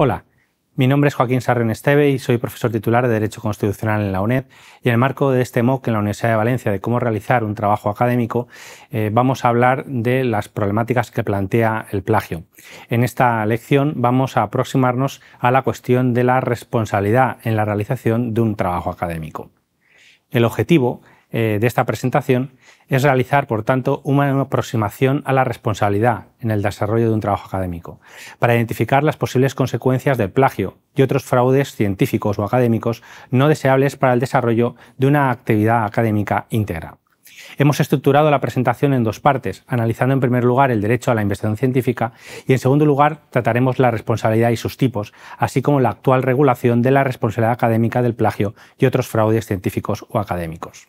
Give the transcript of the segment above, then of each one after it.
Hola, mi nombre es Joaquín Sarren Esteve y soy profesor titular de Derecho Constitucional en la UNED y en el marco de este MOOC en la Universidad de Valencia de cómo realizar un trabajo académico eh, vamos a hablar de las problemáticas que plantea el plagio. En esta lección vamos a aproximarnos a la cuestión de la responsabilidad en la realización de un trabajo académico. El objetivo eh, de esta presentación es realizar, por tanto, una aproximación a la responsabilidad en el desarrollo de un trabajo académico, para identificar las posibles consecuencias del plagio y otros fraudes científicos o académicos no deseables para el desarrollo de una actividad académica íntegra. Hemos estructurado la presentación en dos partes, analizando en primer lugar el derecho a la investigación científica y en segundo lugar trataremos la responsabilidad y sus tipos, así como la actual regulación de la responsabilidad académica del plagio y otros fraudes científicos o académicos.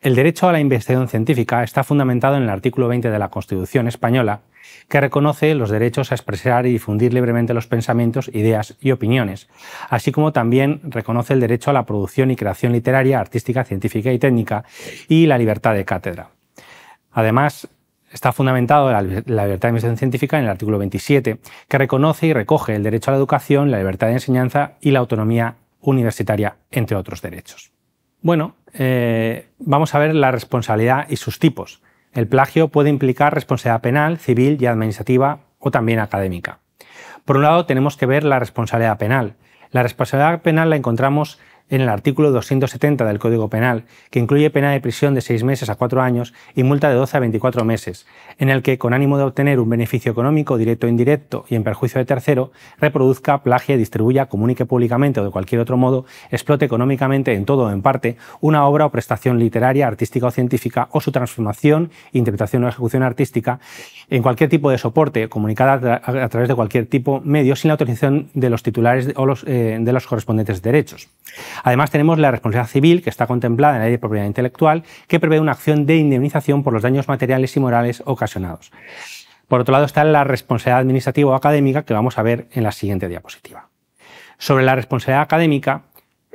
El derecho a la investigación científica está fundamentado en el artículo 20 de la Constitución española, que reconoce los derechos a expresar y difundir libremente los pensamientos, ideas y opiniones, así como también reconoce el derecho a la producción y creación literaria, artística, científica y técnica, y la libertad de cátedra. Además, está fundamentado la, libertad de investigación científica en el artículo 27, que reconoce y recoge el derecho a la educación, la libertad de enseñanza y la autonomía universitaria, entre otros derechos. Bueno, eh, vamos a ver la responsabilidad y sus tipos. El plagio puede implicar responsabilidad penal, civil y administrativa o también académica. Por un lado, tenemos que ver la responsabilidad penal. La responsabilidad penal la encontramos en el artículo 270 del Código Penal, que incluye pena de prisión de 6 meses a 4 años y multa de 12 a 24 meses, en el que, con ánimo de obtener un beneficio económico directo o indirecto y en perjuicio de tercero, reproduzca, plagie, distribuya, comunique públicamente o de cualquier otro modo, explote económicamente en todo o en parte una obra o prestación literaria, artística o científica o su transformación, interpretación o ejecución artística en cualquier tipo de soporte, comunicada a, través de cualquier tipo medio sin la autorización de los titulares o eh, de los correspondientes derechos. Además, tenemos la responsabilidad civil, que está contemplada en la Ley de Propiedad Intelectual, que prevé una acción de indemnización por los daños materiales y morales ocasionados. Por otro lado, está la responsabilidad administrativa o académica, que vamos a ver en la siguiente diapositiva. Sobre la responsabilidad académica,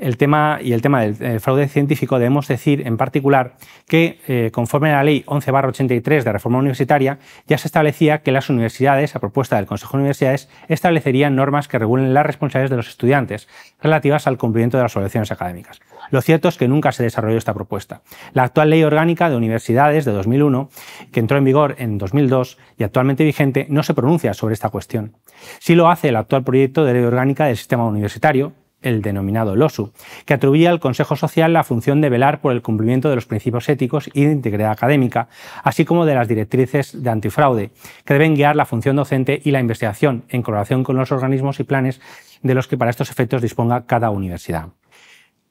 el tema y el tema del eh, fraude científico debemos decir en particular que eh, conforme a la ley 11/83 de reforma universitaria ya se establecía que las universidades a propuesta del Consejo de Universidades establecerían normas que regulen las responsabilidades de los estudiantes relativas al cumplimiento de las obligaciones académicas. Lo cierto es que nunca se desarrolló esta propuesta. La actual Ley Orgánica de Universidades de 2001, que entró en vigor en 2002 y actualmente vigente, no se pronuncia sobre esta cuestión. Sí lo hace el actual proyecto de Ley Orgánica del Sistema Universitario, el denominado LOSU, que atribuye al Consejo Social la función de velar por el cumplimiento de los principios éticos y de integridad académica, así como de las directrices de antifraude, que deben guiar la función docente y la investigación en colaboración con los organismos y planes de los que para estos efectos disponga cada universidad.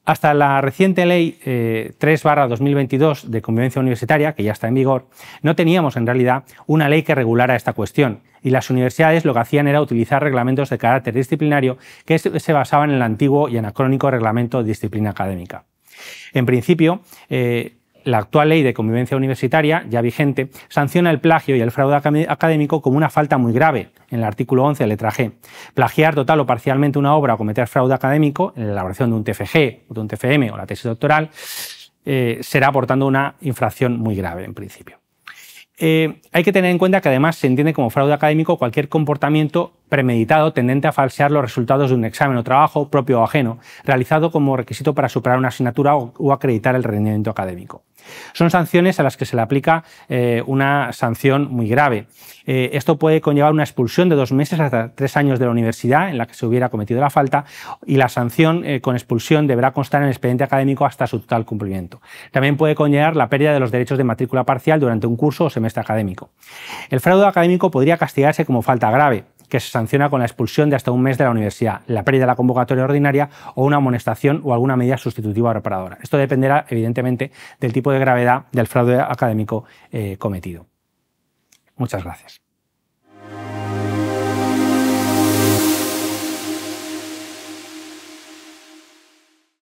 Hasta la reciente ley 3-2022 eh, de convivencia universitaria, que ya está en vigor, no teníamos en realidad una ley que regulara esta cuestión, y las universidades lo que hacían era utilizar reglamentos de carácter disciplinario que se basaban en el antiguo y anacrónico reglamento de disciplina académica. En principio, eh, la actual ley de convivencia universitaria, ya vigente, sanciona el plagio y el fraude académico como una falta muy grave, en el artículo 11, letra G. Plagiar total o parcialmente una obra o cometer fraude académico en la elaboración de un TFG, de un TFM o la tesis doctoral, eh, será, aportando una infracción muy grave, en principio. Eh, hay que tener en cuenta que además se entiende como fraude académico cualquier comportamiento premeditado tendente a falsear los resultados de un examen o trabajo propio o ajeno, realizado como requisito para superar una asignatura o, acreditar el rendimiento académico. Son sanciones a las que se le aplica eh, una sanción muy grave. Eh, esto puede conllevar una expulsión de dos meses hasta tres años de la universidad en la que se hubiera cometido la falta y la sanción eh, con expulsión deberá constar en el expediente académico hasta su total cumplimiento. También puede conllevar la pérdida de los derechos de matrícula parcial durante un curso o semestre académico. El fraude académico podría castigarse como falta grave que se sanciona con la expulsión de hasta un mes de la universidad, la pérdida de la convocatoria ordinaria o una amonestación o alguna medida sustitutiva o reparadora. Esto dependerá, evidentemente, del tipo de gravedad del fraude académico eh, cometido. Muchas gracias.